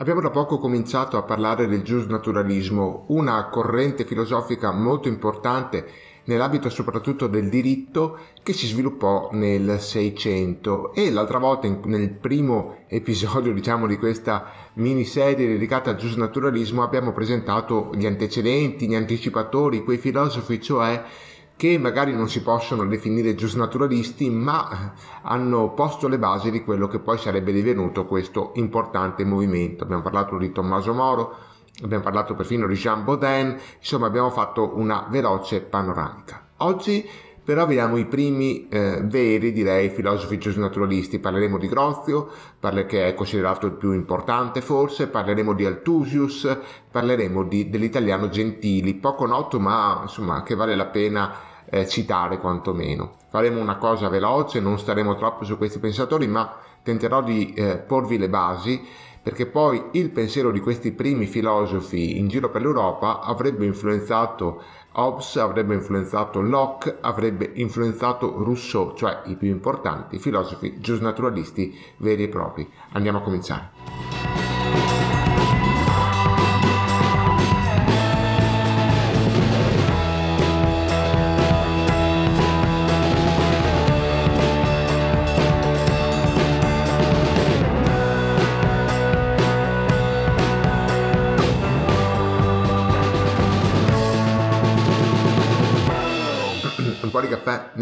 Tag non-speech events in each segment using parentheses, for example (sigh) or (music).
Abbiamo da poco cominciato a parlare del giusnaturalismo, una corrente filosofica molto importante nell'ambito soprattutto del diritto che si sviluppò nel Seicento e l'altra volta nel primo episodio diciamo di questa miniserie dedicata al giusnaturalismo abbiamo presentato gli antecedenti, gli anticipatori, quei filosofi cioè che magari non si possono definire giusnaturalisti, ma eh, hanno posto le basi di quello che poi sarebbe divenuto questo importante movimento. Abbiamo parlato di Tommaso Moro, abbiamo parlato perfino di Jean Baudin, insomma abbiamo fatto una veloce panoramica. Oggi però vediamo i primi eh, veri, direi, filosofi giusnaturalisti. Parleremo di Grozio, parla- che è considerato il più importante forse, parleremo di Altusius, parleremo di, dell'italiano Gentili, poco noto ma insomma che vale la pena eh, citare quantomeno. Faremo una cosa veloce, non staremo troppo su questi pensatori, ma tenterò di eh, porvi le basi perché poi il pensiero di questi primi filosofi in giro per l'Europa avrebbe influenzato Hobbes, avrebbe influenzato Locke, avrebbe influenzato Rousseau, cioè i più importanti filosofi giusnaturalisti veri e propri. Andiamo a cominciare.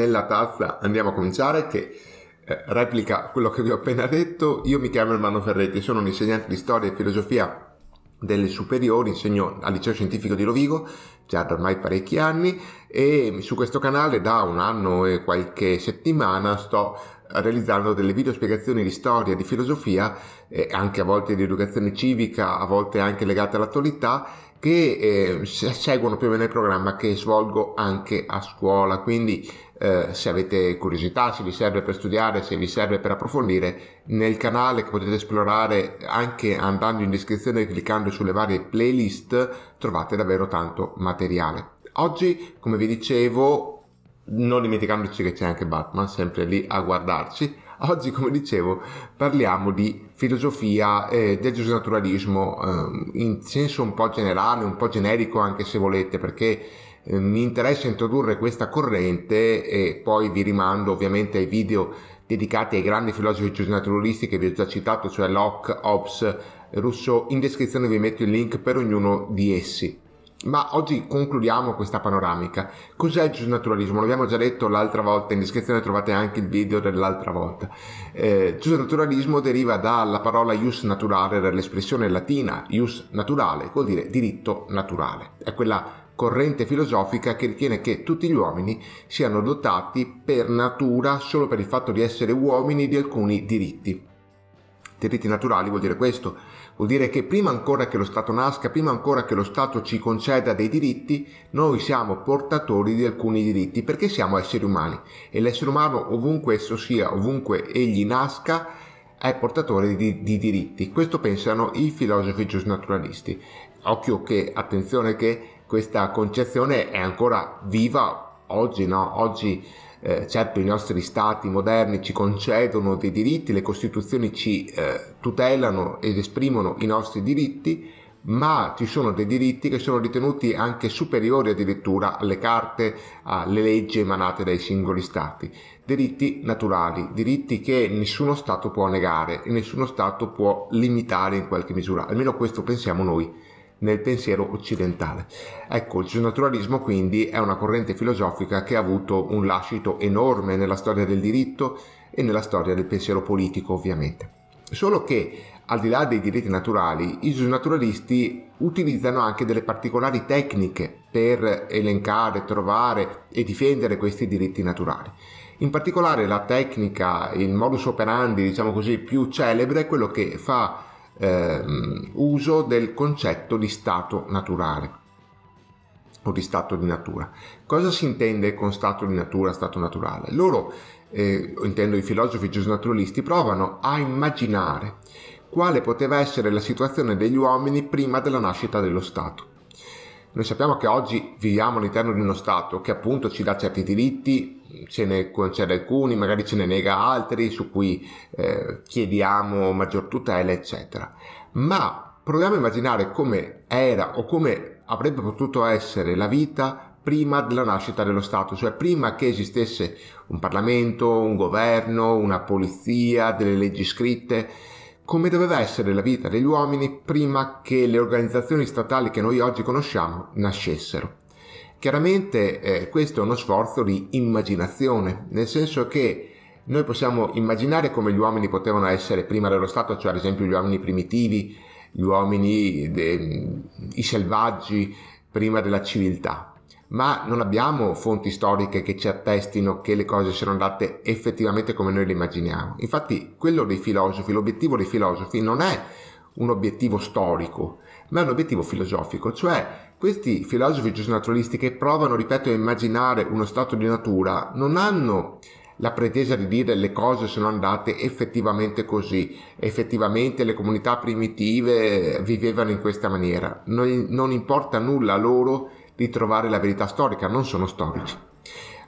nella tazza andiamo a cominciare che eh, replica quello che vi ho appena detto. Io mi chiamo Ermanno Ferretti, sono un insegnante di storia e filosofia delle superiori, insegno al liceo scientifico di Rovigo già da ormai parecchi anni e su questo canale da un anno e qualche settimana sto realizzando delle video spiegazioni di storia, di filosofia, eh, anche a volte di educazione civica, a volte anche legate all'attualità, che eh, seguono più o meno il programma che svolgo anche a scuola. Quindi eh, se avete curiosità, se vi serve per studiare, se vi serve per approfondire, nel canale che potete esplorare anche andando in descrizione e cliccando sulle varie playlist trovate davvero tanto materiale. Oggi, come vi dicevo, non dimenticandoci che c'è anche Batman, sempre lì a guardarci, Oggi, come dicevo, parliamo di filosofia eh, del gesnaturalismo eh, in senso un po' generale, un po' generico anche se volete, perché Ehm, mi interessa introdurre questa corrente e poi vi rimando ovviamente ai video dedicati ai grandi filosofi giusnaturalisti che vi ho già citato, cioè Locke, Hobbes, Rousseau. In descrizione vi metto il link per ognuno di essi. Ma oggi concludiamo questa panoramica. Cos'è il giusnaturalismo? L'abbiamo già detto l'altra volta, in descrizione trovate anche il video dell'altra volta. Eh, giusnaturalismo deriva dalla parola ius naturale, dall'espressione latina ius naturale, vuol dire diritto naturale. È quella corrente filosofica che ritiene che tutti gli uomini siano dotati per natura solo per il fatto di essere uomini di alcuni diritti. Diritti naturali vuol dire questo, vuol dire che prima ancora che lo Stato nasca, prima ancora che lo Stato ci conceda dei diritti, noi siamo portatori di alcuni diritti perché siamo esseri umani e l'essere umano ovunque esso sia, ovunque egli nasca, è portatore di, di diritti. Questo pensano i filosofi giusnaturalisti. Occhio che, attenzione che questa concezione è ancora viva oggi, no? Oggi eh, certo i nostri stati moderni ci concedono dei diritti, le costituzioni ci eh, tutelano ed esprimono i nostri diritti, ma ci sono dei diritti che sono ritenuti anche superiori addirittura alle carte, alle leggi emanate dai singoli stati. Diritti naturali, diritti che nessuno Stato può negare e nessuno Stato può limitare in qualche misura, almeno questo pensiamo noi nel pensiero occidentale. Ecco, il surnaturalismo quindi è una corrente filosofica che ha avuto un lascito enorme nella storia del diritto e nella storia del pensiero politico ovviamente. Solo che al di là dei diritti naturali, i naturalisti utilizzano anche delle particolari tecniche per elencare, trovare e difendere questi diritti naturali. In particolare la tecnica, il modus operandi, diciamo così, più celebre è quello che fa eh, uso del concetto di stato naturale o di stato di natura. Cosa si intende con stato di natura, stato naturale? Loro, eh, intendo i filosofi giusnaturalisti, provano a immaginare quale poteva essere la situazione degli uomini prima della nascita dello Stato noi sappiamo che oggi viviamo all'interno di uno Stato che appunto ci dà certi diritti, ce ne concede alcuni, magari ce ne nega altri, su cui eh, chiediamo maggior tutela, eccetera. Ma proviamo a immaginare come era o come avrebbe potuto essere la vita prima della nascita dello Stato, cioè prima che esistesse un Parlamento, un governo, una polizia, delle leggi scritte come doveva essere la vita degli uomini prima che le organizzazioni statali che noi oggi conosciamo nascessero. Chiaramente eh, questo è uno sforzo di immaginazione, nel senso che noi possiamo immaginare come gli uomini potevano essere prima dello Stato, cioè ad esempio gli uomini primitivi, gli uomini, de, i selvaggi, prima della civiltà ma non abbiamo fonti storiche che ci attestino che le cose siano andate effettivamente come noi le immaginiamo. Infatti, quello dei filosofi, l'obiettivo dei filosofi non è un obiettivo storico, ma è un obiettivo filosofico, cioè questi filosofi giusnaturalisti che provano, ripeto, a immaginare uno stato di natura non hanno la pretesa di dire le cose sono andate effettivamente così, effettivamente le comunità primitive vivevano in questa maniera. Non, non importa nulla a loro di trovare la verità storica, non sono storici.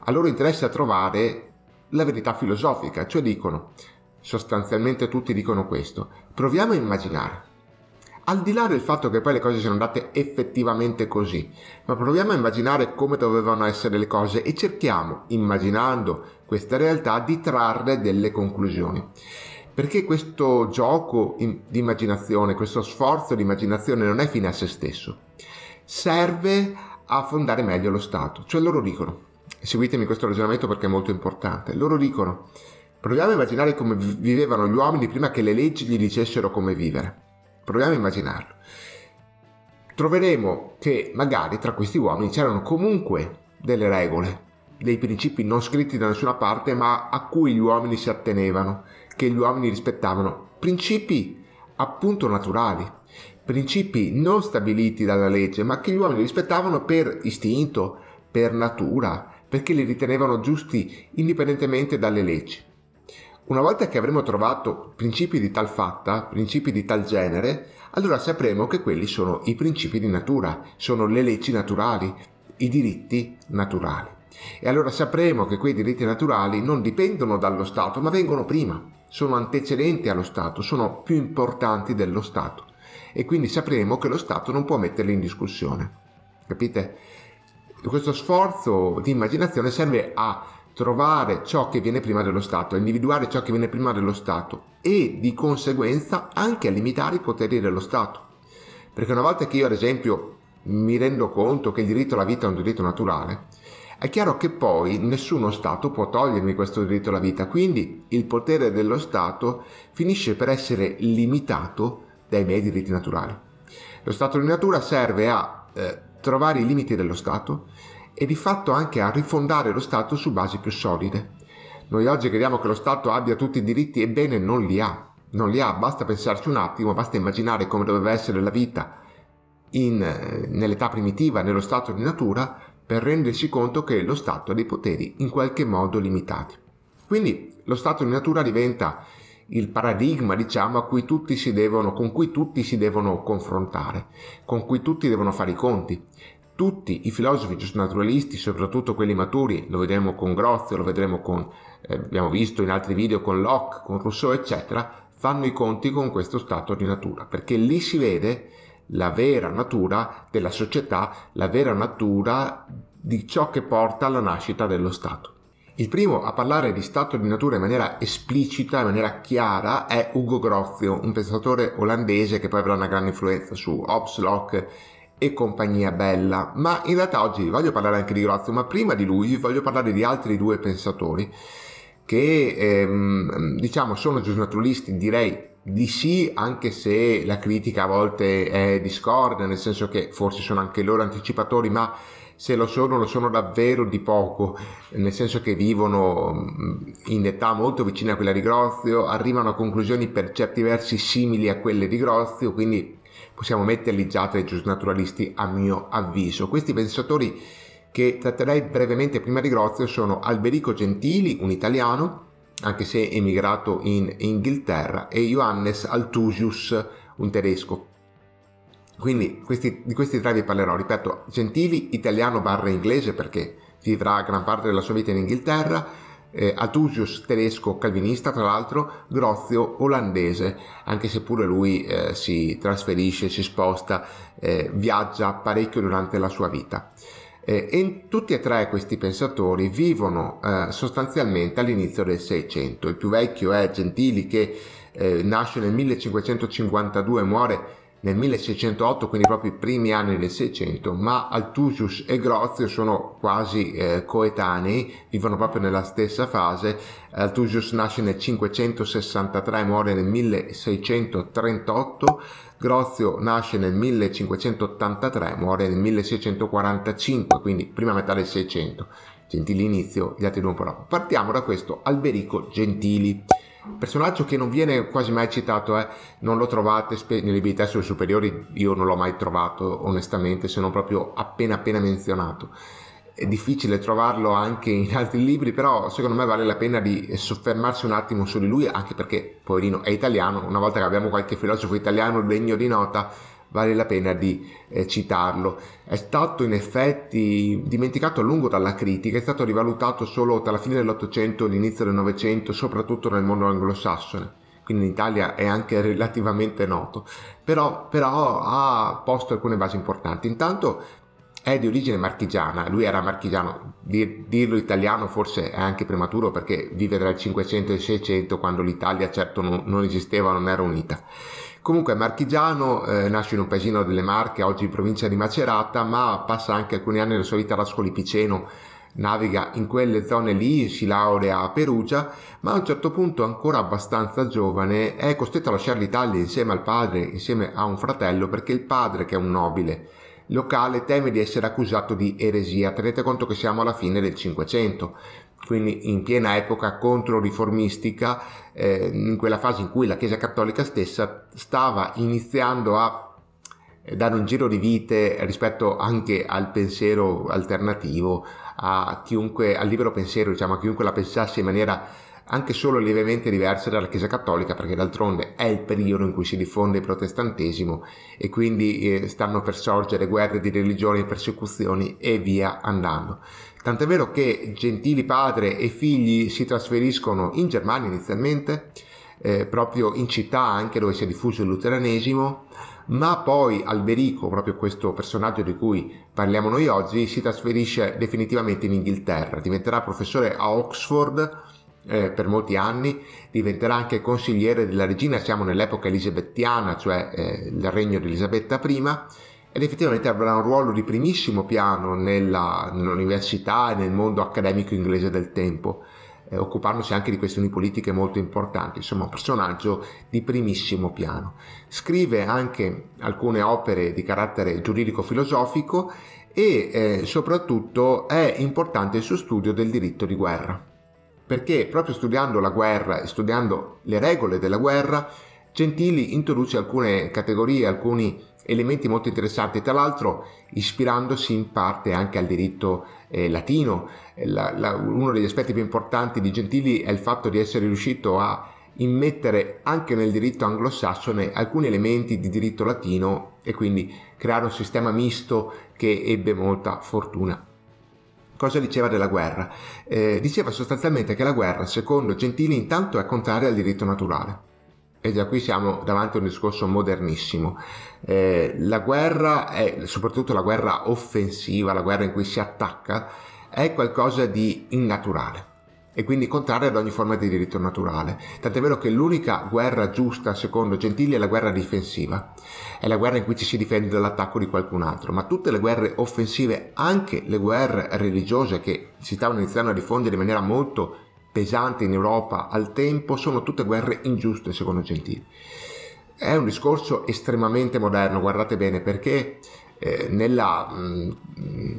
A loro interessa trovare la verità filosofica, cioè dicono, sostanzialmente tutti dicono questo, proviamo a immaginare. Al di là del fatto che poi le cose siano andate effettivamente così, ma proviamo a immaginare come dovevano essere le cose e cerchiamo, immaginando questa realtà, di trarre delle conclusioni perché questo gioco di immaginazione, questo sforzo di immaginazione non è fine a se stesso, serve a fondare meglio lo Stato. Cioè loro dicono, seguitemi questo ragionamento perché è molto importante, loro dicono, proviamo a immaginare come vivevano gli uomini prima che le leggi gli dicessero come vivere. Proviamo a immaginarlo. Troveremo che magari tra questi uomini c'erano comunque delle regole, dei principi non scritti da nessuna parte ma a cui gli uomini si attenevano, che gli uomini rispettavano, principi appunto naturali, principi non stabiliti dalla legge, ma che gli uomini rispettavano per istinto, per natura, perché li ritenevano giusti indipendentemente dalle leggi. Una volta che avremo trovato principi di tal fatta, principi di tal genere, allora sapremo che quelli sono i principi di natura, sono le leggi naturali, i diritti naturali. E allora sapremo che quei diritti naturali non dipendono dallo Stato, ma vengono prima, sono antecedenti allo Stato, sono più importanti dello Stato e quindi sapremo che lo Stato non può metterli in discussione. Capite? Questo sforzo di immaginazione serve a trovare ciò che viene prima dello Stato, a individuare ciò che viene prima dello Stato e di conseguenza anche a limitare i poteri dello Stato. Perché una volta che io ad esempio mi rendo conto che il diritto alla vita è un diritto naturale, è chiaro che poi nessuno Stato può togliermi questo diritto alla vita, quindi il potere dello Stato finisce per essere limitato dai miei diritti naturali. Lo stato di natura serve a eh, trovare i limiti dello Stato e di fatto anche a rifondare lo Stato su basi più solide. Noi oggi crediamo che lo Stato abbia tutti i diritti, ebbene non li ha. Non li ha, basta pensarci un attimo, basta immaginare come doveva essere la vita in, eh, nell'età primitiva, nello stato di natura, per rendersi conto che lo Stato ha dei poteri in qualche modo limitati. Quindi lo stato di natura diventa il paradigma diciamo cui devono, con cui tutti si devono confrontare, con cui tutti devono fare i conti. Tutti i filosofi naturalisti, soprattutto quelli maturi, lo vedremo con Grozio, lo vedremo con, eh, abbiamo visto in altri video con Locke, con Rousseau, eccetera, fanno i conti con questo stato di natura, perché lì si vede la vera natura della società, la vera natura di ciò che porta alla nascita dello Stato. Il primo a parlare di stato di natura in maniera esplicita, in maniera chiara, è Ugo Grozio, un pensatore olandese che poi avrà una grande influenza su Hobbes, Locke e compagnia bella. Ma in realtà oggi voglio parlare anche di Grozio, ma prima di lui voglio parlare di altri due pensatori che ehm, diciamo sono giusnaturalisti, direi di sì, anche se la critica a volte è discorda, nel senso che forse sono anche loro anticipatori, ma se lo sono, lo sono davvero di poco, nel senso che vivono in età molto vicina a quella di Grozio, arrivano a conclusioni per certi versi simili a quelle di Grozio, quindi possiamo metterli già tra i giusnaturalisti a mio avviso. Questi pensatori che tratterei brevemente prima di Grozio sono Alberico Gentili, un italiano, anche se emigrato in Inghilterra, e Johannes Altusius, un tedesco. Quindi questi, di questi tre vi parlerò, ripeto, Gentili italiano barra inglese perché vivrà gran parte della sua vita in Inghilterra, eh, Atusius tedesco calvinista tra l'altro, Grozio olandese, anche se pure lui eh, si trasferisce, si sposta, eh, viaggia parecchio durante la sua vita. Eh, e tutti e tre questi pensatori vivono eh, sostanzialmente all'inizio del Seicento. Il più vecchio è Gentili che eh, nasce nel 1552 e muore nel 1608, quindi proprio i primi anni del 600, ma Altusius e Grozio sono quasi eh, coetanei, vivono proprio nella stessa fase. Altusius nasce nel 563 e muore nel 1638, Grozio nasce nel 1583 e muore nel 1645, quindi prima metà del 600. Gentili inizio, gli altri due un po' dopo. Partiamo da questo Alberico Gentili personaggio che non viene quasi mai citato, eh. non lo trovate spe- nelle vite sulle superiori, io non l'ho mai trovato onestamente, se non proprio appena appena menzionato. È difficile trovarlo anche in altri libri, però secondo me vale la pena di soffermarsi un attimo su di lui, anche perché, poverino, è italiano, una volta che abbiamo qualche filosofo italiano degno di nota, vale la pena di eh, citarlo. È stato in effetti dimenticato a lungo dalla critica, è stato rivalutato solo tra la fine dell'Ottocento e l'inizio del Novecento, soprattutto nel mondo anglosassone quindi in Italia è anche (laughs) relativamente noto, però, però, ha posto alcune basi importanti. Intanto è di origine marchigiana, lui era marchigiano, Dir, dirlo italiano forse è anche prematuro perché vive tra il 500 e il 600 quando l'Italia certo non, non esisteva, non era unita. Comunque Marchigiano eh, nasce in un paesino delle Marche, oggi in provincia di Macerata, ma passa anche alcuni anni della sua vita a Rascoli Piceno, naviga in quelle zone lì, si laurea a Perugia, ma a un certo punto, ancora abbastanza giovane, è costretto a lasciare l'Italia insieme al padre, insieme a un fratello, perché il padre, che è un nobile locale, teme di essere accusato di eresia. Tenete conto che siamo alla fine del Cinquecento quindi in piena epoca controriformistica, eh, in quella fase in cui la Chiesa Cattolica stessa stava iniziando a eh, dare un giro di vite rispetto anche al pensiero alternativo, a chiunque, al libero pensiero, diciamo, a chiunque la pensasse in maniera anche solo lievemente diversa dalla Chiesa Cattolica, perché d'altronde è il periodo in cui si diffonde il protestantesimo e quindi eh, stanno per sorgere guerre di religione, persecuzioni e via andando. Tant'è vero che gentili padre e figli si trasferiscono in Germania inizialmente, eh, proprio in città anche dove si è diffuso il luteranesimo, ma poi Alberico, proprio questo personaggio di cui parliamo noi oggi, si trasferisce definitivamente in Inghilterra, diventerà professore a Oxford eh, per molti anni, diventerà anche consigliere della regina, siamo nell'epoca elisabettiana, cioè eh, il regno di Elisabetta I, ed effettivamente avrà un ruolo di primissimo piano nella, nell'università e nel mondo accademico inglese del tempo, eh, occupandosi anche di questioni politiche molto importanti, insomma un personaggio di primissimo piano. Scrive anche alcune opere di carattere giuridico-filosofico e eh, soprattutto è importante il suo studio del diritto di guerra, perché proprio studiando la guerra e studiando le regole della guerra, Gentili introduce alcune categorie, alcuni elementi molto interessanti, tra l'altro ispirandosi in parte anche al diritto eh, latino. Eh, la, la, uno degli aspetti più importanti di Gentili è il fatto di essere riuscito a immettere anche nel diritto anglosassone alcuni elementi di diritto latino e quindi creare un sistema misto che ebbe molta fortuna. Cosa diceva della guerra? Eh, diceva sostanzialmente che la guerra, secondo Gentili, intanto è contraria al diritto naturale e già qui siamo davanti a un discorso modernissimo. Eh, la guerra, è, soprattutto la guerra offensiva, la guerra in cui si attacca, è qualcosa di innaturale e quindi contrario ad ogni forma di diritto naturale. Tant'è vero che l'unica guerra giusta, secondo Gentili, è la guerra difensiva, è la guerra in cui ci si difende dall'attacco di qualcun altro, ma tutte le guerre offensive, anche le guerre religiose che si stavano iniziando a diffondere in maniera molto pesante in Europa al tempo sono tutte guerre ingiuste secondo Gentili. È un discorso estremamente moderno, guardate bene, perché eh, mm,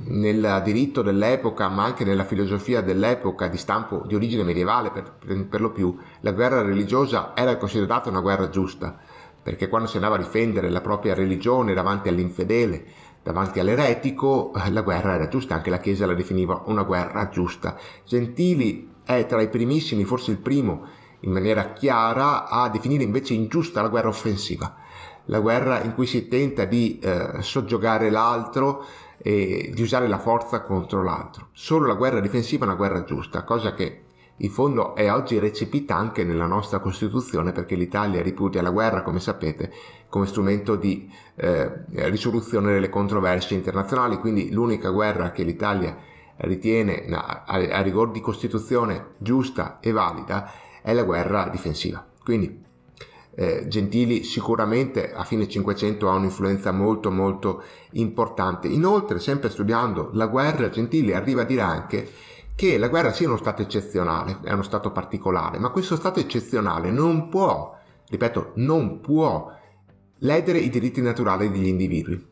nel diritto dell'epoca, ma anche nella filosofia dell'epoca di stampo di origine medievale per, per, per lo più, la guerra religiosa era considerata una guerra giusta, perché quando si andava a difendere la propria religione davanti all'infedele, davanti all'eretico, la guerra era giusta, anche la Chiesa la definiva una guerra giusta. Gentili è tra i primissimi, forse il primo, in maniera chiara, a definire invece ingiusta la guerra offensiva, la guerra in cui si tenta di eh, soggiogare l'altro e di usare la forza contro l'altro. Solo la guerra difensiva è una guerra giusta, cosa che in fondo è oggi recepita anche nella nostra Costituzione perché l'Italia ripudia la guerra, come sapete, come strumento di eh, risoluzione delle controversie internazionali, quindi l'unica guerra che l'Italia ritiene a, a, a rigor di Costituzione giusta e valida è la guerra difensiva. Quindi eh, Gentili sicuramente a fine 500 ha un'influenza molto molto importante. Inoltre, sempre studiando la guerra, Gentili arriva a dire anche che la guerra sia uno stato eccezionale, è uno stato particolare, ma questo stato eccezionale non può, ripeto, non può ledere i diritti naturali degli individui.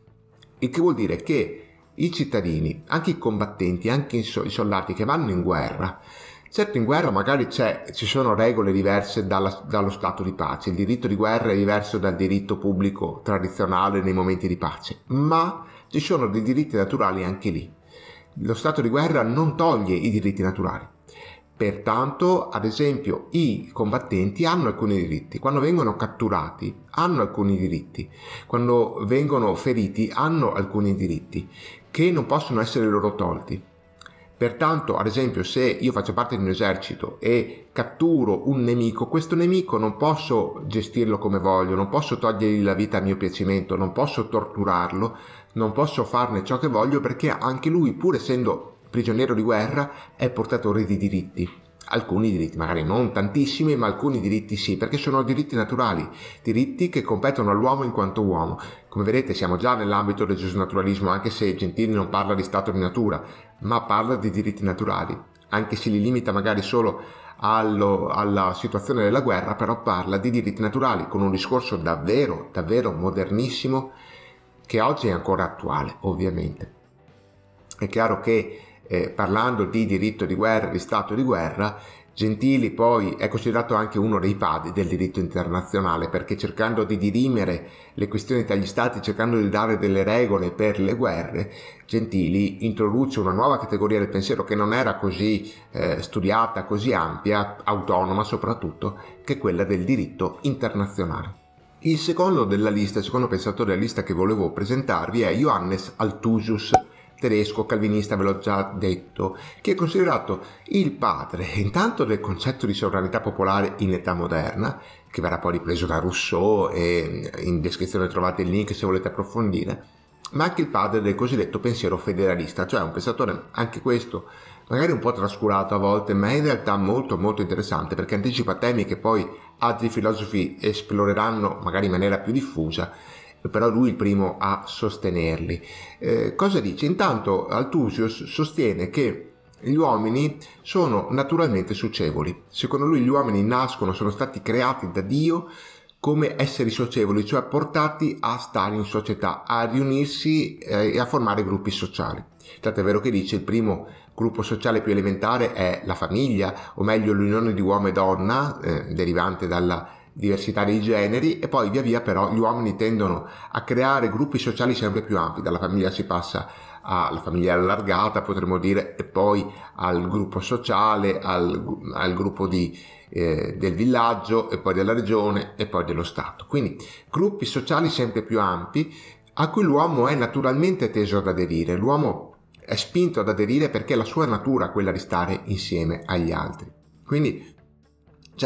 Il che vuol dire che i cittadini, anche i combattenti, anche i soldati che vanno in guerra, Certo in guerra magari ci sono regole diverse dalla, dallo stato di pace, il diritto di guerra è diverso dal diritto pubblico tradizionale nei momenti di pace, ma ci sono dei diritti naturali anche lì. Lo stato di guerra non toglie i diritti naturali. Pertanto, ad esempio, i combattenti hanno alcuni diritti, quando vengono catturati hanno alcuni diritti, quando vengono feriti hanno alcuni diritti che non possono essere loro tolti. Pertanto, ad esempio, se io faccio parte di un esercito e catturo un nemico, questo nemico non posso gestirlo come voglio, non posso togliergli la vita a mio piacimento, non posso torturarlo, non posso farne ciò che voglio perché anche lui, pur essendo prigioniero di guerra, è portatore di diritti. Alcuni diritti, magari non tantissimi, ma alcuni diritti sì, perché sono diritti naturali, diritti che competono all'uomo in quanto uomo. Come vedete siamo già nell'ambito del gesnaturalismo anche se Gentili non parla di stato di natura, ma parla di diritti naturali, anche se li limita magari solo allo, alla situazione della guerra, però parla di diritti naturali con un discorso davvero, davvero modernissimo che oggi è ancora attuale, ovviamente. È chiaro che eh, parlando di diritto di guerra, di stato di guerra, Gentili poi è considerato anche uno dei padri del diritto internazionale perché cercando di dirimere le questioni tra gli stati, cercando di dare delle regole per le guerre, Gentili introduce una nuova categoria del pensiero che non era così eh, studiata, così ampia, autonoma soprattutto, che è quella del diritto internazionale. Il secondo della lista, il secondo pensatore della lista che volevo presentarvi è Johannes Althusius tedesco calvinista, ve l'ho già detto, che è considerato il padre intanto del concetto di sovranità popolare in età moderna, che verrà poi ripreso da Rousseau e eh, in descrizione trovate il link se volete approfondire, ma anche il padre del cosiddetto pensiero federalista, cioè un pensatore anche questo magari un po' trascurato a volte, ma in realtà molto molto interessante perché anticipa temi che poi altri filosofi esploreranno magari in maniera più diffusa però lui il primo a sostenerli. Eh, cosa dice? Intanto Altusius sostiene che gli uomini sono naturalmente socievoli. Secondo lui gli uomini nascono, sono stati creati da Dio come esseri socievoli, cioè portati a stare in società, a riunirsi eh, e a formare gruppi sociali. Tanto è vero che dice il primo gruppo sociale più elementare è la famiglia, o meglio l'unione di uomo e donna, eh, derivante dalla diversità dei generi e poi via via però gli uomini tendono a creare gruppi sociali sempre più ampi, dalla famiglia si passa alla famiglia allargata potremmo dire e poi al gruppo sociale, al, al gruppo di, eh, del villaggio e poi della regione e poi dello Stato. Quindi gruppi sociali sempre più ampi a cui l'uomo è naturalmente teso ad aderire, l'uomo è spinto ad aderire perché la sua natura è quella di stare insieme agli altri. Quindi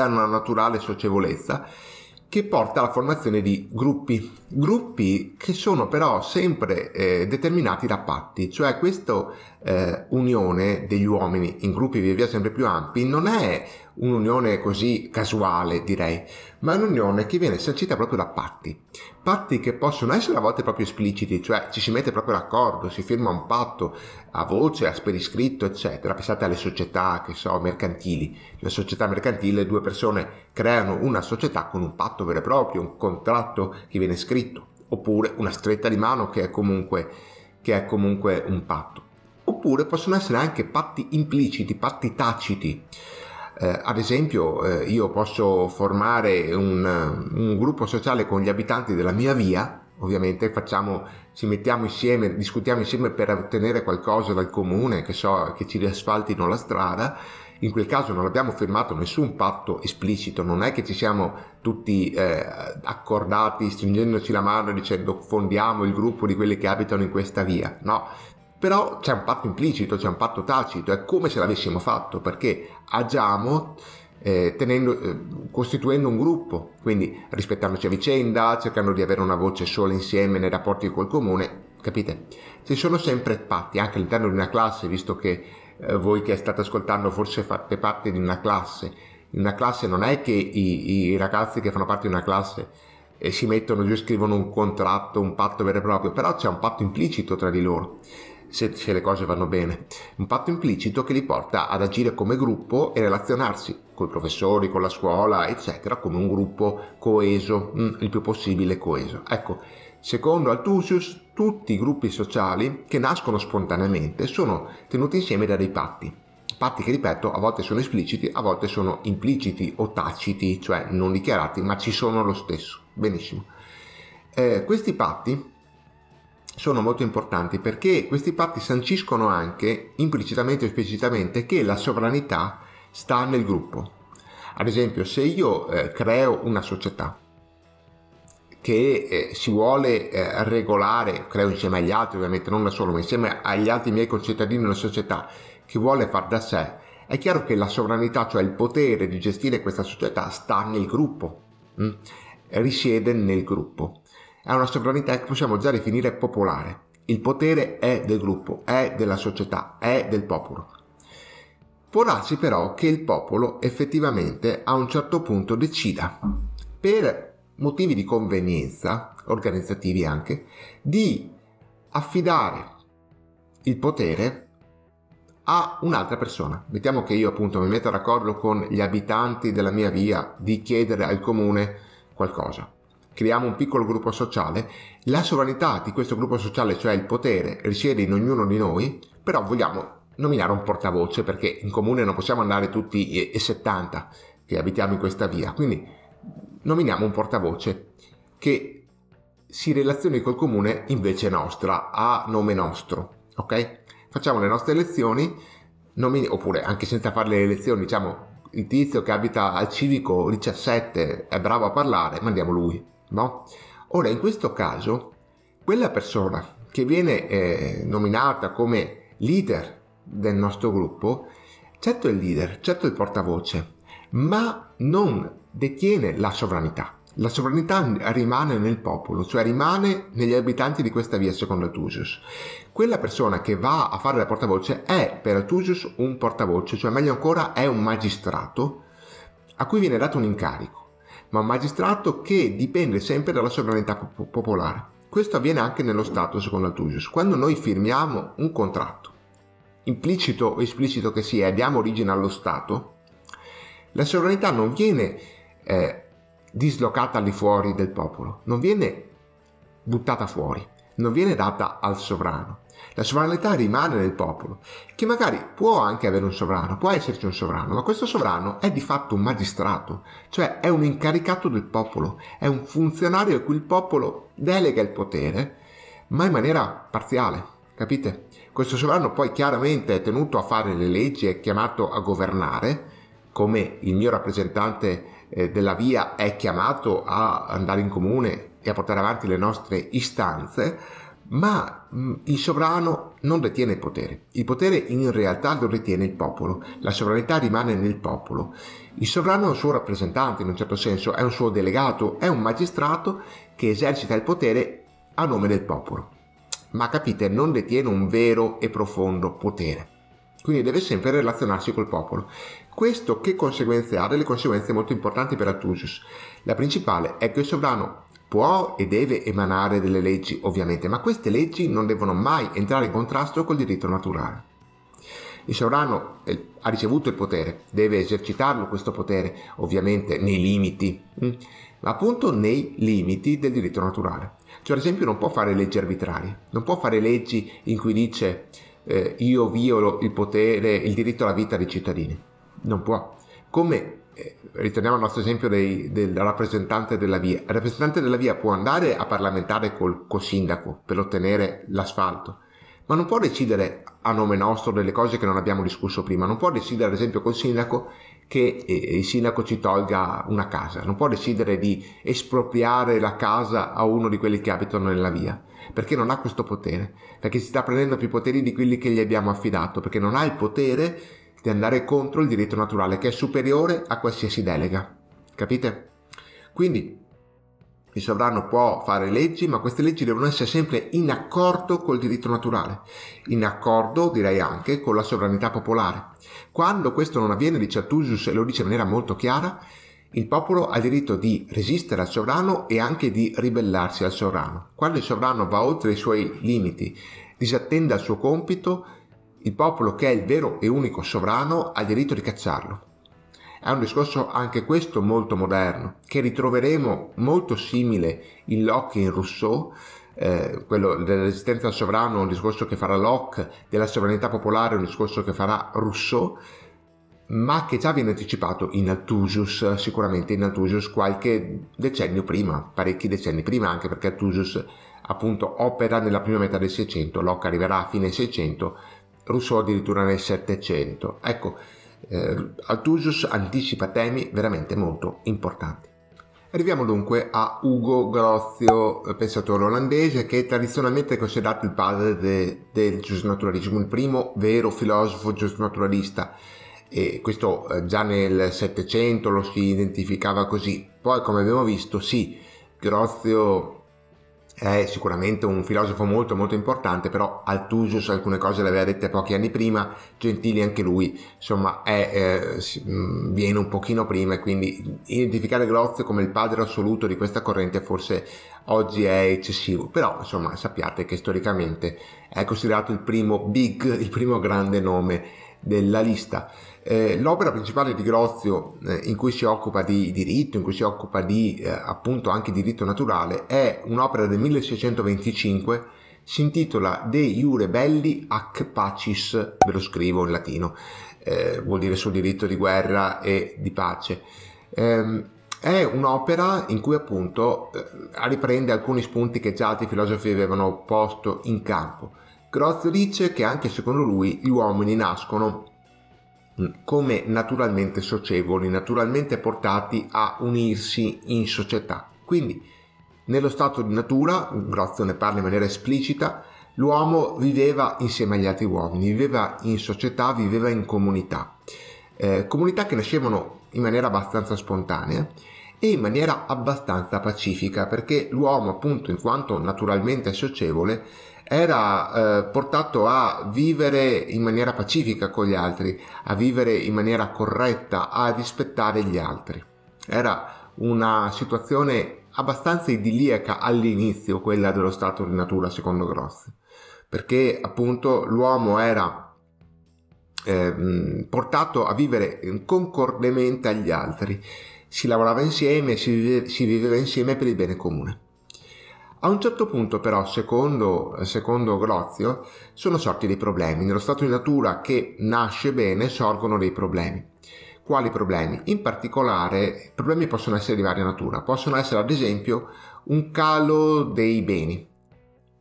c'è una naturale socievolezza che porta alla formazione di gruppi, gruppi che sono però sempre eh, determinati da patti, cioè questa eh, unione degli uomini in gruppi via via sempre più ampi non è un'unione così casuale, direi, ma è un'unione che viene sancita proprio da patti. Patti che possono essere a volte proprio espliciti, cioè ci si mette proprio d'accordo, si firma un patto a voce, a speriscritto, eccetera. Pensate alle società, che so, mercantili. Le società mercantile, due persone creano una società con un patto vero e proprio, un contratto che viene scritto, oppure una stretta di mano che è comunque, che è comunque un patto. Oppure possono essere anche patti impliciti, patti taciti eh, ad esempio eh, io posso formare un, un, gruppo sociale con gli abitanti della mia via, ovviamente facciamo, ci mettiamo insieme, discutiamo insieme per ottenere qualcosa dal comune, che so, che ci riasfaltino la strada. In quel caso non abbiamo firmato nessun patto esplicito, non è che ci siamo tutti eh, accordati stringendoci la mano dicendo fondiamo il gruppo di quelli che abitano in questa via, no, però c'è un patto implicito, c'è un patto tacito, è come se l'avessimo fatto, perché agiamo eh, tenendo, eh, costituendo un gruppo, quindi rispettandoci a vicenda, cercando di avere una voce sola insieme nei rapporti col comune, capite? Ci sono sempre patti, anche all'interno di una classe, visto che eh, voi che state ascoltando forse fate parte di una classe, in una classe non è che i, i ragazzi che fanno parte di una classe eh, si mettono giù e scrivono un contratto, un patto vero e proprio, però c'è un patto implicito tra di loro se, se le cose vanno bene, un patto implicito che li porta ad agire come gruppo e relazionarsi con i professori, con la scuola, eccetera, come un gruppo coeso, mm, il più possibile coeso. Ecco, secondo Althusius, tutti i gruppi sociali che nascono spontaneamente sono tenuti insieme da dei patti. Patti che, ripeto, a volte sono espliciti, a volte sono impliciti o taciti, cioè non dichiarati, ma ci sono lo stesso. Benissimo. Eh, questi patti sono molto importanti perché questi patti sanciscono anche, implicitamente o esplicitamente, che la sovranità sta nel gruppo. Ad esempio, se io eh, creo una società che eh, si vuole eh, regolare, creo insieme agli altri ovviamente, non da solo, ma insieme agli altri miei concittadini, una società che vuole far da sé, è chiaro che la sovranità, cioè il potere di gestire questa società, sta nel gruppo, mh? Mm, risiede nel gruppo è una sovranità che possiamo già definire popolare. Il potere è del gruppo, è della società, è del popolo. Può darsi però che il popolo effettivamente a un certo punto decida, per motivi di convenienza, organizzativi anche, di affidare il potere a un'altra persona. Mettiamo che io appunto mi metta d'accordo con gli abitanti della mia via di chiedere al comune qualcosa creiamo un piccolo gruppo sociale, la sovranità di questo gruppo sociale, cioè il potere, risiede in ognuno di noi, però vogliamo nominare un portavoce perché in comune non possiamo andare tutti e 70 che abitiamo in questa via, quindi nominiamo un portavoce che si relazioni col comune invece nostra, a nome nostro, ok? Facciamo le nostre elezioni, nomini- oppure anche senza fare le elezioni, diciamo il tizio che abita al civico 17 è bravo a parlare, mandiamo lui, no? Ora, in questo caso, quella persona che viene eh, nominata come leader del nostro gruppo, certo è il leader, certo è il portavoce, ma non detiene la sovranità. La sovranità rimane nel popolo, cioè rimane negli abitanti di questa via secondo Tusius. Quella persona che va a fare la portavoce è per Tusius un portavoce, cioè meglio ancora è un magistrato a cui viene dato un incarico ma magistrato che dipende sempre dalla sovranità popolare. Questo avviene anche nello Stato, secondo Altusius. Quando noi firmiamo un contratto, implicito o esplicito che sia, e diamo origine allo Stato, la sovranità non viene eh, dislocata lì fuori del popolo, non viene buttata fuori, non viene data al sovrano, la sovranità rimane del popolo, che magari può anche avere un sovrano, può esserci un sovrano, ma questo sovrano è di fatto un magistrato, cioè è un incaricato del popolo, è un funzionario a cui il popolo delega il potere, ma in maniera parziale, capite? Questo sovrano poi chiaramente è tenuto a fare le leggi, è chiamato a governare, come il mio rappresentante eh, della via è chiamato a andare in comune e a portare avanti le nostre istanze, ma mm, il sovrano non detiene il potere. Il potere in realtà lo detiene il popolo, la sovranità rimane nel popolo. Il sovrano è un suo rappresentante in un certo senso, è un suo delegato, è un magistrato che esercita il potere a nome del popolo. Ma capite, non detiene un vero e profondo potere. Quindi deve sempre relazionarsi col popolo. Questo che conseguenze ha? Delle conseguenze molto importanti per Attusius. La principale è che il sovrano può e deve emanare delle leggi, ovviamente, ma queste leggi non devono mai entrare in contrasto col diritto naturale. Il sovrano eh, ha ricevuto il potere, deve esercitarlo questo potere, ovviamente nei limiti, mm, ma appunto nei limiti del diritto naturale. Cioè, ad esempio, non può fare leggi arbitrarie, non può fare leggi in cui dice eh, io violo il potere, il diritto alla vita dei cittadini. Non può. Come eh, ritorniamo al nostro esempio dei, del rappresentante della via. Il rappresentante della via può andare a parlamentare col sindaco per ottenere l'asfalto, ma non può decidere a nome nostro delle cose che non abbiamo discusso prima. Non può decidere, ad esempio, col sindaco che eh, il sindaco ci tolga una casa, non può decidere di espropriare la casa a uno di quelli che abitano nella via, perché non ha questo potere, perché si sta prendendo più poteri di quelli che gli abbiamo affidato, perché non ha il potere di andare contro il diritto naturale che è superiore a qualsiasi delega. Capite? Quindi il sovrano può fare leggi, ma queste leggi devono essere sempre in accordo col diritto naturale, in accordo direi anche con la sovranità popolare. Quando questo non avviene, dice Attusius e lo dice in maniera molto chiara, il popolo ha diritto di resistere al sovrano e anche di ribellarsi al sovrano. Quando il sovrano va oltre i suoi limiti, disattende al suo compito, il popolo che è il vero e unico sovrano ha il diritto di cacciarlo. È un discorso anche questo molto moderno, che ritroveremo molto simile in Locke e in Rousseau, eh, quello della resistenza al sovrano un discorso che farà Locke, della sovranità popolare un discorso che farà Rousseau, ma che già viene anticipato in Althusius, sicuramente in Althusius qualche decennio prima, parecchi decenni prima, anche perché Althusius appunto opera nella prima metà del Seicento, Locke arriverà a fine Seicento, Rousseau addirittura nel 700. Ecco, eh, Althusius anticipa temi veramente molto importanti. Arriviamo dunque a Ugo Grozio, eh, pensatore olandese, che è tradizionalmente è considerato il padre de, del giusnaturalismo, il primo vero filosofo giusnaturalista. E questo eh, già nel Settecento lo si identificava così. Poi, come abbiamo visto, sì, Grozio è sicuramente un filosofo molto molto importante, però Altusius alcune cose le aveva dette pochi anni prima, Gentili anche lui, insomma è, eh, mm, viene un pochino prima e quindi identificare Glozio come il padre assoluto di questa corrente forse oggi è eccessivo, però insomma sappiate che storicamente è considerato il primo big, il primo grande nome della lista. Eh, l'opera principale di Grozio, eh, in cui si occupa di diritto, in cui si occupa di eh, appunto anche diritto naturale, è un'opera del 1625, si intitola De Iure Belli ac Pacis, ve lo scrivo in latino, eh, vuol dire sul diritto di guerra e di pace. Ehm, è un'opera in cui appunto eh, riprende alcuni spunti che già altri filosofi avevano posto in campo Groz dice che anche secondo lui gli uomini nascono mm, come naturalmente socievoli, naturalmente portati a unirsi in società. Quindi, nello stato di natura, Groz ne parla in maniera esplicita, l'uomo viveva insieme agli altri uomini, viveva in società, viveva in comunità. Eh, comunità che nascevano in maniera abbastanza spontanea e in maniera abbastanza pacifica, perché l'uomo, appunto, in quanto naturalmente socievole, era eh, portato a vivere in maniera pacifica con gli altri, a vivere in maniera corretta, a rispettare gli altri. Era una situazione abbastanza idilliaca all'inizio, quella dello stato di natura, secondo Grossi, perché appunto l'uomo era eh, portato a vivere concordemente agli altri, si lavorava insieme, si viveva insieme per il bene comune. A un certo punto però, secondo, secondo Grozio, sono sorti dei problemi. Nello stato di natura che nasce bene sorgono dei problemi. Quali problemi? In particolare, problemi possono essere di varia natura. Possono essere ad esempio un calo dei beni.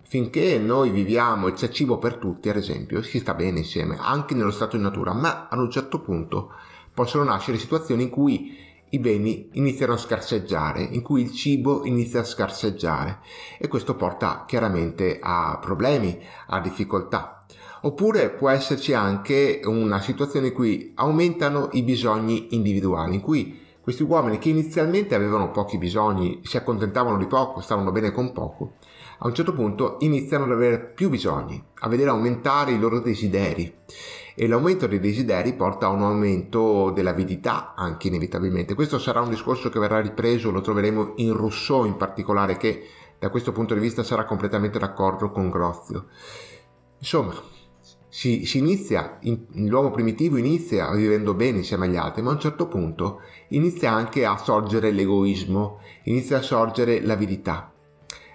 Finché noi viviamo e c'è cibo per tutti, ad esempio, si sta bene insieme, anche nello stato di natura, ma ad un certo punto possono nascere situazioni in cui i beni iniziano a scarseggiare, in cui il cibo inizia a scarseggiare e questo porta chiaramente a problemi, a difficoltà. Oppure può esserci anche una situazione in cui aumentano i bisogni individuali, in cui questi uomini che inizialmente avevano pochi bisogni, si accontentavano di poco, stavano bene con poco, a un certo punto iniziano ad avere più bisogni, a vedere aumentare i loro desideri e l'aumento dei desideri porta a un aumento dell'avidità anche inevitabilmente. Questo sarà un discorso che verrà ripreso, lo troveremo in Rousseau in particolare, che da questo punto di vista sarà completamente d'accordo con Grozio. Insomma, si, si inizia, in, l'uomo primitivo inizia vivendo bene insieme agli altri, ma a un certo punto inizia anche a sorgere l'egoismo, inizia a sorgere l'avidità,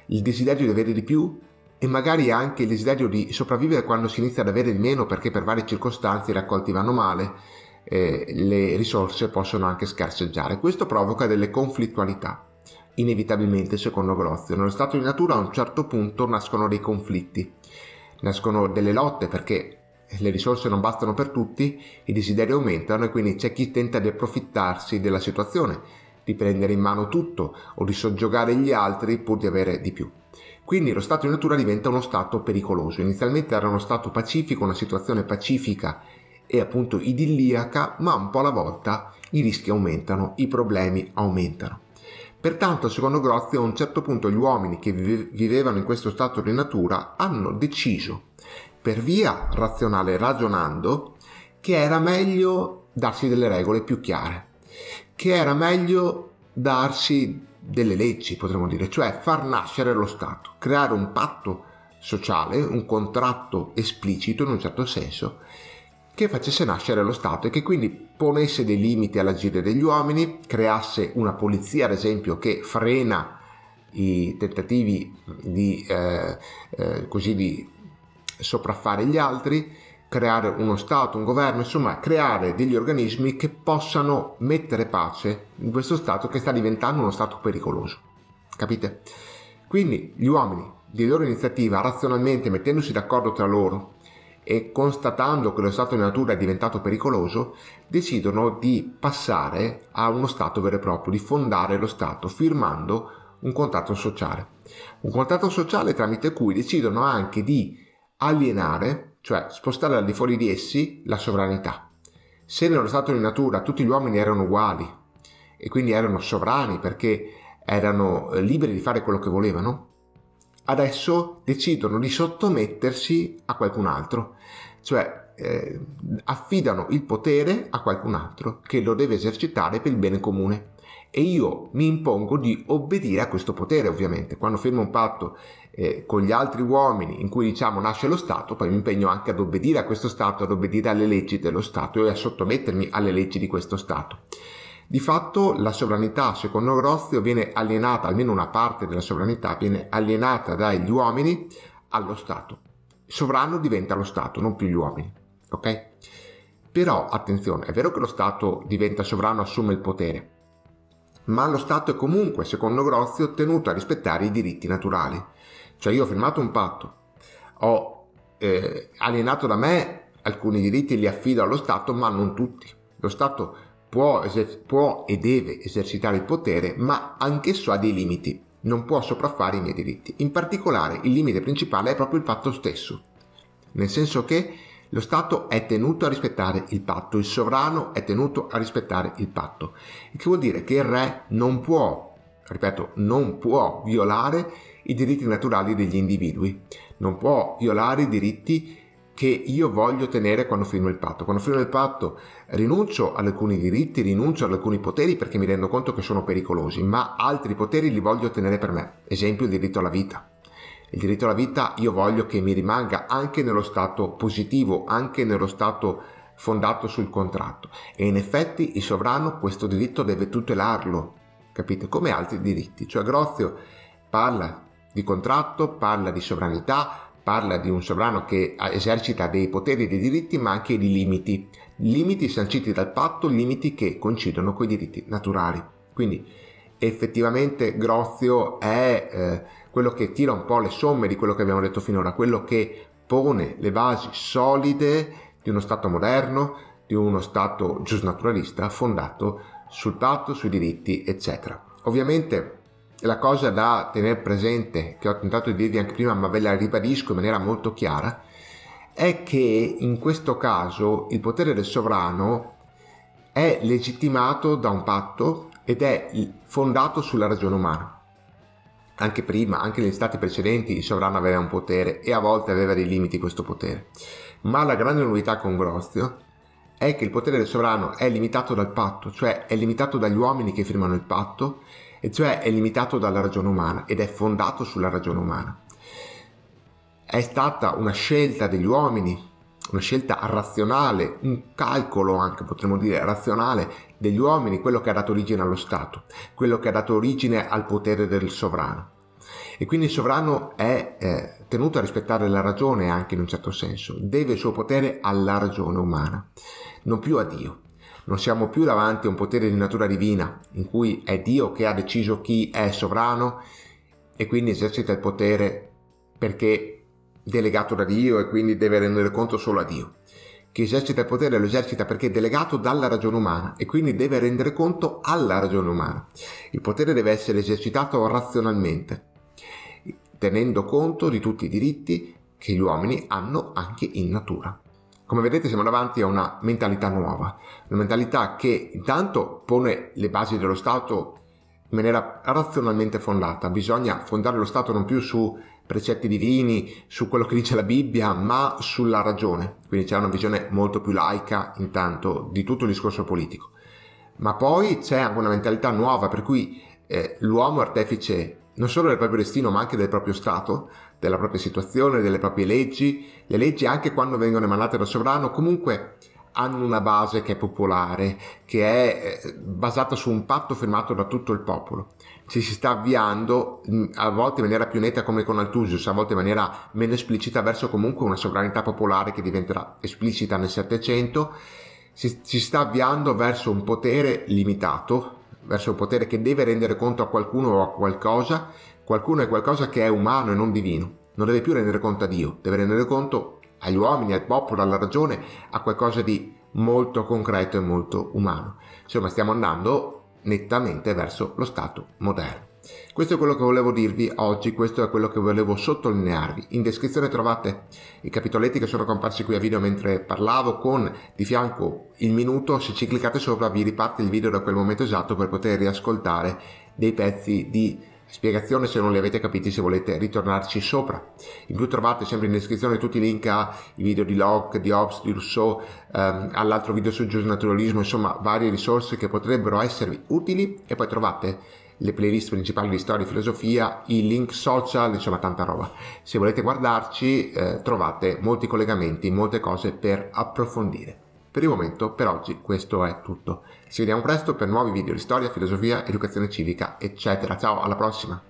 il desiderio di avere di più, e magari anche il desiderio di sopravvivere quando si inizia ad avere di meno perché per varie circostanze i raccolti vanno male, eh, le risorse possono anche scarseggiare. Questo provoca delle conflittualità. Inevitabilmente, secondo Grozio, nello stato di natura a un certo punto nascono dei conflitti, nascono delle lotte perché le risorse non bastano per tutti, i desideri aumentano e quindi c'è chi tenta di approfittarsi della situazione, di prendere in mano tutto o di soggiogare gli altri pur di avere di più. Quindi lo stato di natura diventa uno stato pericoloso. Inizialmente era uno stato pacifico, una situazione pacifica e appunto idilliaca, ma un po' alla volta i rischi aumentano, i problemi aumentano. Pertanto, secondo Grozzi, a un certo punto gli uomini che vivevano in questo stato di natura hanno deciso, per via razionale, ragionando, che era meglio darsi delle regole più chiare, che era meglio darsi delle leggi, potremmo dire, cioè far nascere lo Stato, creare un patto sociale, un contratto esplicito in un certo senso, che facesse nascere lo Stato e che quindi ponesse dei limiti all'agire degli uomini, creasse una polizia, ad esempio, che frena i tentativi di, eh, eh, così di sopraffare gli altri, creare uno Stato, un governo, insomma creare degli organismi che possano mettere pace in questo Stato che sta diventando uno Stato pericoloso. Capite? Quindi gli uomini di loro iniziativa, razionalmente mettendosi d'accordo tra loro e constatando che lo Stato di natura è diventato pericoloso, decidono di passare a uno Stato vero e proprio, di fondare lo Stato firmando un contratto sociale. Un contratto sociale tramite cui decidono anche di alienare cioè spostare al di fuori di essi la sovranità. Se nello stato di natura tutti gli uomini erano uguali e quindi erano sovrani perché erano eh, liberi di fare quello che volevano, adesso decidono di sottomettersi a qualcun altro, cioè eh, affidano il potere a qualcun altro che lo deve esercitare per il bene comune e io mi impongo di obbedire a questo potere ovviamente. Quando firmo un patto eh, con gli altri uomini in cui diciamo nasce lo Stato, poi mi impegno anche ad obbedire a questo Stato, ad obbedire alle leggi dello Stato e a sottomettermi alle leggi di questo Stato. Di fatto la sovranità, secondo Grozio, viene alienata, almeno una parte della sovranità viene alienata dagli uomini allo Stato. Il sovrano diventa lo Stato, non più gli uomini. Ok? Però, attenzione, è vero che lo Stato diventa sovrano, assume il potere, ma lo Stato è comunque, secondo Grozio, tenuto a rispettare i diritti naturali. Cioè io ho firmato un patto, ho eh, alienato da me alcuni diritti, li affido allo Stato, ma non tutti. Lo Stato può, eser- può e deve esercitare il potere, ma anch'esso ha dei limiti, non può sopraffare i miei diritti. In particolare il limite principale è proprio il patto stesso, nel senso che lo Stato è tenuto a rispettare il patto, il sovrano è tenuto a rispettare il patto, il che vuol dire che il re non può, ripeto, non può violare i diritti naturali degli individui, non può violare i diritti che io voglio tenere quando firmo il patto. Quando firmo il patto rinuncio ad alcuni diritti, rinuncio ad alcuni poteri perché mi rendo conto che sono pericolosi, ma altri poteri li voglio tenere per me, esempio il diritto alla vita. Il diritto alla vita io voglio che mi rimanga anche nello stato positivo, anche nello stato fondato sul contratto. E in effetti il sovrano questo diritto deve tutelarlo, capite? Come altri diritti. Cioè Grozio parla di contratto, parla di sovranità, parla di un sovrano che esercita dei poteri e dei diritti, ma anche di limiti. Limiti sanciti dal patto, limiti che coincidono con i diritti naturali. Quindi effettivamente Grozio è... Eh, quello che tira un po' le somme di quello che abbiamo detto finora, quello che pone le basi solide di uno Stato moderno, di uno Stato giusnaturalista fondato sul patto, sui diritti, eccetera. Ovviamente la cosa da tenere presente, che ho tentato di dirvi anche prima, ma ve la ribadisco in maniera molto chiara, è che in questo caso il potere del sovrano è legittimato da un patto ed è fondato sulla ragione umana anche prima, anche negli stati precedenti, il sovrano aveva un potere e a volte aveva dei limiti questo potere. Ma la grande novità con Grozio è che il potere del sovrano è limitato dal patto, cioè è limitato dagli uomini che firmano il patto, e cioè è limitato dalla ragione umana ed è fondato sulla ragione umana. È stata una scelta degli uomini una scelta razionale, un calcolo anche potremmo dire razionale degli uomini, quello che ha dato origine allo Stato, quello che ha dato origine al potere del sovrano. E quindi il sovrano è eh, tenuto a rispettare la ragione anche in un certo senso, deve il suo potere alla ragione umana, non più a Dio. Non siamo più davanti a un potere di natura divina, in cui è Dio che ha deciso chi è sovrano e quindi esercita il potere perché delegato da Dio e quindi deve rendere conto solo a Dio. Chi esercita il potere lo esercita perché è delegato dalla ragione umana e quindi deve rendere conto alla ragione umana. Il potere deve essere esercitato razionalmente, tenendo conto di tutti i diritti che gli uomini hanno anche in natura. Come vedete siamo davanti a una mentalità nuova, una mentalità che intanto pone le basi dello Stato in maniera razionalmente fondata. Bisogna fondare lo Stato non più su precetti divini, su quello che dice la Bibbia, ma sulla ragione. Quindi c'è una visione molto più laica intanto di tutto il discorso politico. Ma poi c'è anche una mentalità nuova per cui eh, l'uomo è artefice non solo del proprio destino, ma anche del proprio Stato, della propria situazione, delle proprie leggi. Le leggi, anche quando vengono emanate dal sovrano, comunque hanno una base che è popolare, che è eh, basata su un patto firmato da tutto il popolo ci si sta avviando mm, a volte in maniera più netta come con Altusius, a volte in maniera meno esplicita verso comunque una sovranità popolare che diventerà esplicita nel Settecento, ci si sta avviando verso un potere limitato, verso un potere che deve rendere conto a qualcuno o a qualcosa, qualcuno è qualcosa che è umano e non divino, non deve più rendere conto a Dio, deve rendere conto agli uomini, al popolo, alla ragione, a qualcosa di molto concreto e molto umano. Insomma, stiamo andando nettamente verso lo Stato moderno. Questo è quello che volevo dirvi oggi, questo è quello che volevo sottolinearvi. In descrizione trovate i capitoletti che sono comparsi qui a video mentre parlavo con di fianco il minuto, se ci cliccate sopra vi riparte il video da quel momento esatto per poter riascoltare dei pezzi di spiegazione se non li avete capiti se volete ritornarci sopra in più trovate sempre in descrizione tutti i link ai video di Locke, di Hobbes, di Rousseau ehm, all'altro video sul giusnaturalismo insomma varie risorse che potrebbero esservi utili e poi trovate le playlist principali di storia e filosofia, i link social, insomma tanta roba. Se volete guardarci eh, trovate molti collegamenti, molte cose per approfondire. Per il momento, per oggi, questo è tutto. Ci vediamo presto per nuovi video di storia, filosofia, educazione civica, eccetera. Ciao, alla prossima!